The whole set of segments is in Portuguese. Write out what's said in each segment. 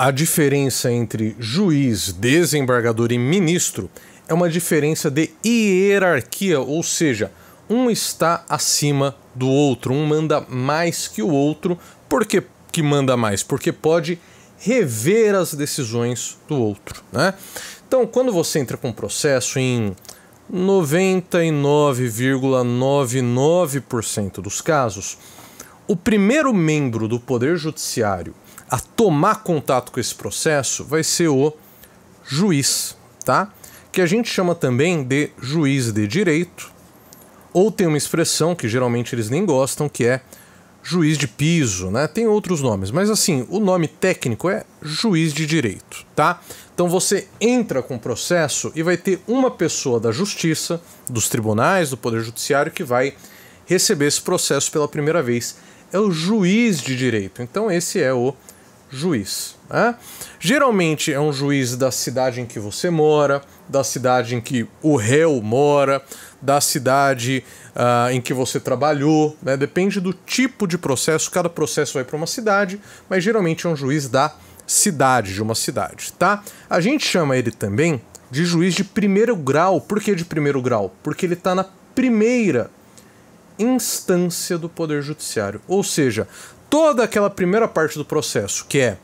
A diferença entre juiz, desembargador e ministro é uma diferença de hierarquia, ou seja, um está acima do outro, um manda mais que o outro. Por que, que manda mais? Porque pode rever as decisões do outro. Né? Então, quando você entra com um processo em 99,99% ,99 dos casos, o primeiro membro do Poder Judiciário a tomar contato com esse processo vai ser o juiz, tá? Que a gente chama também de juiz de direito, ou tem uma expressão que geralmente eles nem gostam, que é juiz de piso, né? Tem outros nomes, mas assim, o nome técnico é juiz de direito, tá? Então você entra com o processo e vai ter uma pessoa da justiça, dos tribunais, do poder judiciário que vai receber esse processo pela primeira vez. É o juiz de direito. Então esse é o juiz. Né? Geralmente é um juiz da cidade em que você mora, da cidade em que o réu mora, da cidade uh, em que você trabalhou. Né? Depende do tipo de processo, cada processo vai para uma cidade, mas geralmente é um juiz da cidade, de uma cidade. tá? A gente chama ele também de juiz de primeiro grau. Por que de primeiro grau? Porque ele está na primeira instância do Poder Judiciário. Ou seja, toda aquela primeira parte do processo, que é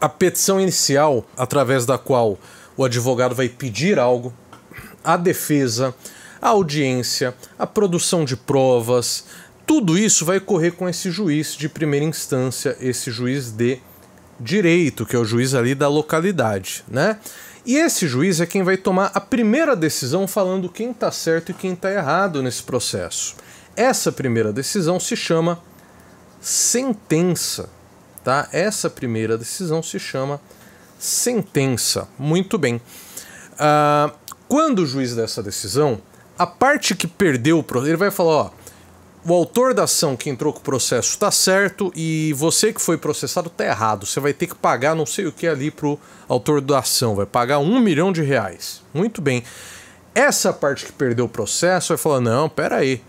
a petição inicial, através da qual o advogado vai pedir algo, a defesa, a audiência, a produção de provas, tudo isso vai correr com esse juiz de primeira instância, esse juiz de direito, que é o juiz ali da localidade, né? E esse juiz é quem vai tomar a primeira decisão falando quem está certo e quem está errado nesse processo. Essa primeira decisão se chama sentença. Tá? Essa primeira decisão se chama sentença. Muito bem. Uh, quando o juiz dessa decisão, a parte que perdeu o processo, ele vai falar: ó, o autor da ação que entrou com o processo está certo e você que foi processado está errado. Você vai ter que pagar não sei o que ali pro autor da ação, vai pagar um milhão de reais. Muito bem. Essa parte que perdeu o processo vai falar: não, pera aí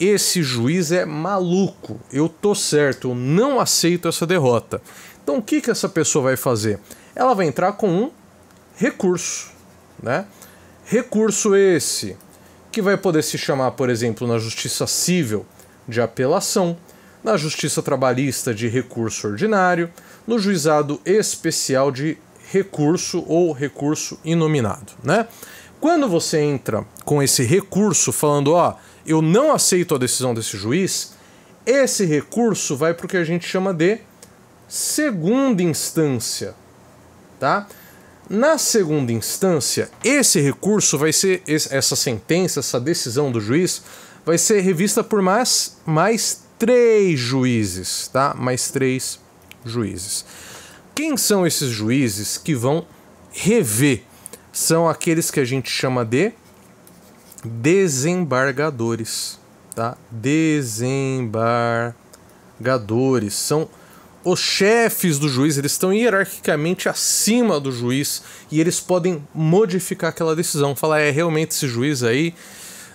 esse juiz é maluco, eu tô certo, eu não aceito essa derrota. Então o que, que essa pessoa vai fazer? Ela vai entrar com um recurso, né? Recurso esse que vai poder se chamar, por exemplo, na justiça civil de apelação, na justiça trabalhista de recurso ordinário, no juizado especial de recurso ou recurso inominado, né? Quando você entra com esse recurso falando, ó, eu não aceito a decisão desse juiz, esse recurso vai para o que a gente chama de segunda instância, tá? Na segunda instância, esse recurso vai ser essa sentença, essa decisão do juiz vai ser revista por mais mais três juízes, tá? Mais três juízes. Quem são esses juízes que vão rever são aqueles que a gente chama de desembargadores, tá? Desembargadores são os chefes do juiz, eles estão hierarquicamente acima do juiz e eles podem modificar aquela decisão, falar é realmente esse juiz aí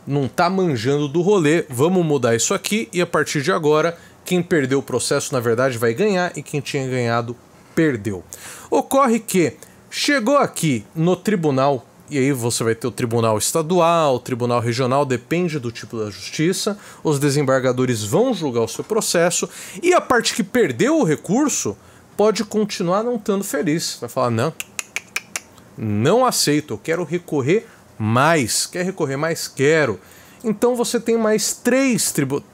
não tá manjando do rolê, vamos mudar isso aqui e a partir de agora quem perdeu o processo na verdade vai ganhar e quem tinha ganhado perdeu. Ocorre que Chegou aqui no tribunal, e aí você vai ter o tribunal estadual, o tribunal regional, depende do tipo da justiça. Os desembargadores vão julgar o seu processo e a parte que perdeu o recurso pode continuar não estando feliz. Vai falar: não, não aceito, eu quero recorrer mais. Quer recorrer mais? Quero. Então você tem mais três, tribunais.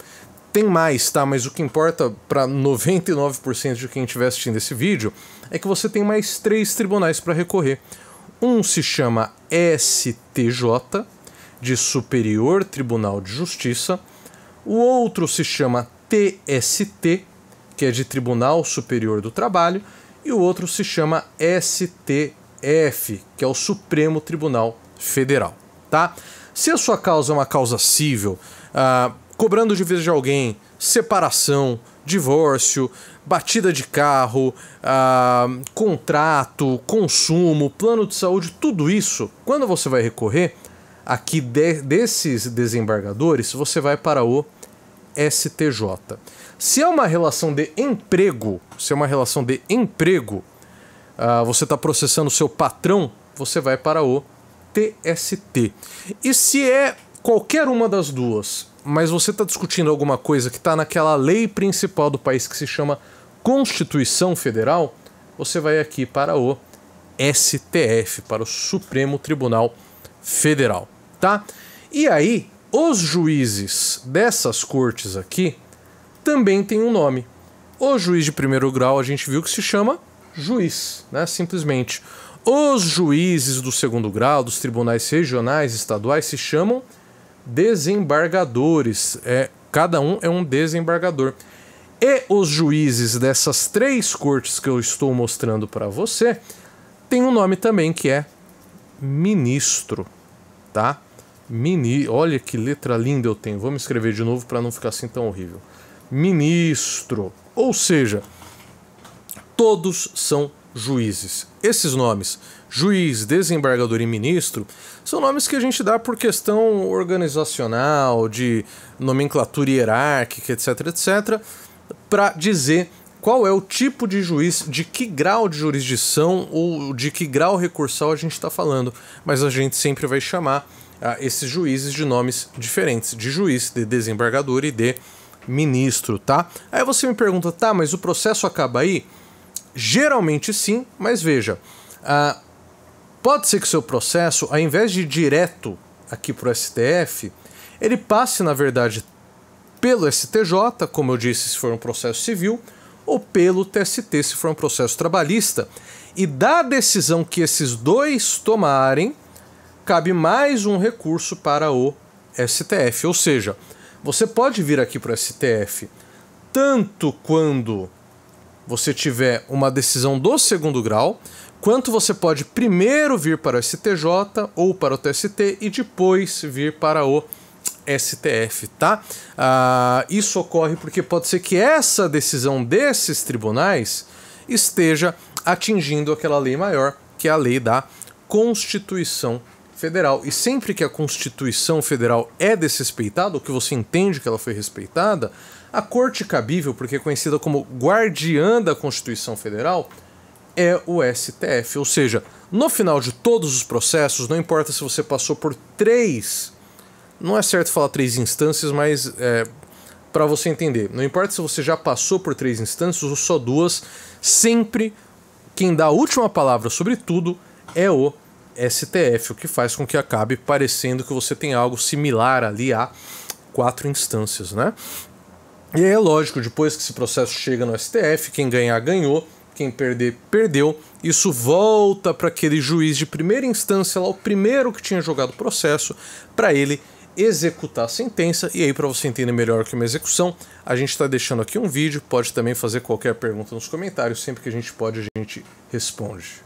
Tem mais, tá? Mas o que importa para 99% de quem estiver assistindo esse vídeo é que você tem mais três tribunais para recorrer. Um se chama STJ, de Superior Tribunal de Justiça. O outro se chama TST, que é de Tribunal Superior do Trabalho. E o outro se chama STF, que é o Supremo Tribunal Federal, tá? Se a sua causa é uma causa civil, ah, cobrando vez de alguém, separação, divórcio, batida de carro, ah, contrato, consumo, plano de saúde, tudo isso, quando você vai recorrer, aqui de, desses desembargadores, você vai para o STJ. Se é uma relação de emprego, se é uma relação de emprego, ah, você está processando o seu patrão, você vai para o TST. E se é qualquer uma das duas, mas você está discutindo alguma coisa que está naquela lei principal do país que se chama Constituição Federal, você vai aqui para o STF, para o Supremo Tribunal Federal, tá? E aí, os juízes dessas cortes aqui também têm um nome. O juiz de primeiro grau a gente viu que se chama juiz, né? Simplesmente. Os juízes do segundo grau, dos tribunais regionais, estaduais, se chamam desembargadores. É, cada um é um desembargador. E os juízes dessas três cortes que eu estou mostrando para você tem um nome também que é ministro, tá? Mini, olha que letra linda eu tenho. vou me escrever de novo para não ficar assim tão horrível. Ministro, ou seja, todos são juízes. Esses nomes, juiz, desembargador e ministro, são nomes que a gente dá por questão organizacional, de nomenclatura hierárquica, etc, etc, para dizer qual é o tipo de juiz, de que grau de jurisdição ou de que grau recursal a gente está falando, mas a gente sempre vai chamar ah, esses juízes de nomes diferentes, de juiz, de desembargador e de ministro, tá? Aí você me pergunta, tá, mas o processo acaba aí? Geralmente sim, mas veja, ah, pode ser que seu processo, ao invés de ir direto aqui para o STF, ele passe, na verdade, pelo STJ, como eu disse, se for um processo civil, ou pelo TST, se for um processo trabalhista. E da decisão que esses dois tomarem, cabe mais um recurso para o STF. Ou seja, você pode vir aqui para o STF tanto quando você tiver uma decisão do segundo grau, quanto você pode primeiro vir para o STJ ou para o TST e depois vir para o STF, tá? Ah, isso ocorre porque pode ser que essa decisão desses tribunais esteja atingindo aquela lei maior, que é a lei da Constituição Federal. E sempre que a Constituição Federal é desrespeitada, ou que você entende que ela foi respeitada, a corte cabível, porque é conhecida como guardiã da Constituição Federal, é o STF. Ou seja, no final de todos os processos, não importa se você passou por três. Não é certo falar três instâncias, mas é, para você entender. Não importa se você já passou por três instâncias ou só duas, sempre quem dá a última palavra sobre tudo é o STF, o que faz com que acabe parecendo que você tem algo similar ali a quatro instâncias, né? E é lógico, depois que esse processo chega no STF, quem ganhar ganhou, quem perder perdeu. Isso volta para aquele juiz de primeira instância, lá o primeiro que tinha jogado o processo, para ele executar a sentença. E aí, para você entender melhor que é uma execução, a gente está deixando aqui um vídeo. Pode também fazer qualquer pergunta nos comentários. Sempre que a gente pode, a gente responde.